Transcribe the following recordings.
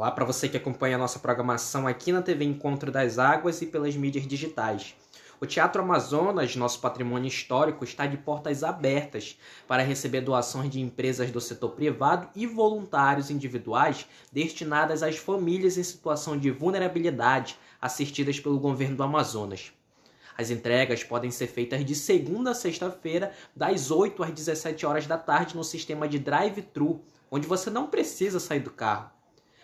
Olá para você que acompanha a nossa programação aqui na TV Encontro das Águas e pelas mídias digitais. O Teatro Amazonas, nosso patrimônio histórico, está de portas abertas para receber doações de empresas do setor privado e voluntários individuais destinadas às famílias em situação de vulnerabilidade assistidas pelo governo do Amazonas. As entregas podem ser feitas de segunda a sexta-feira, das 8 às 17 horas da tarde, no sistema de drive-thru, onde você não precisa sair do carro.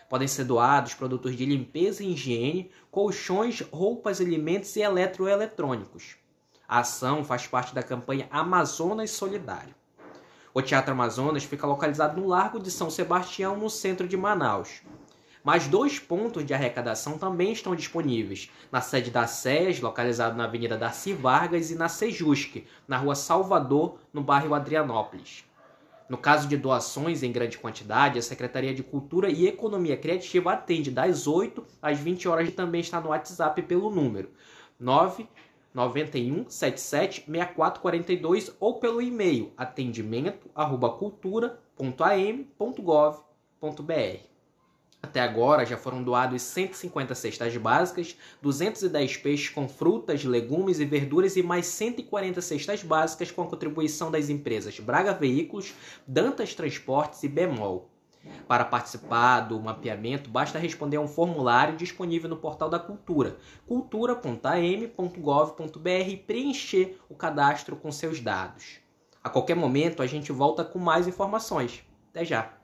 Podem ser doados produtos de limpeza e higiene, colchões, roupas, alimentos e eletroeletrônicos. A ação faz parte da campanha Amazonas Solidário. O Teatro Amazonas fica localizado no Largo de São Sebastião, no centro de Manaus. Mais dois pontos de arrecadação também estão disponíveis, na sede da SES, localizado na Avenida Darcy Vargas, e na Sejusque, na Rua Salvador, no bairro Adrianópolis. No caso de doações em grande quantidade, a Secretaria de Cultura e Economia Criativa atende das 8 às 20 horas e também está no WhatsApp pelo número 991 77 6442 ou pelo e-mail atendimento@cultura.am.gov.br. Até agora já foram doados 150 cestas básicas, 210 peixes com frutas, legumes e verduras e mais 140 cestas básicas com a contribuição das empresas Braga Veículos, Dantas Transportes e Bemol. Para participar do mapeamento, basta responder a um formulário disponível no portal da Cultura, cultura.am.gov.br e preencher o cadastro com seus dados. A qualquer momento, a gente volta com mais informações. Até já!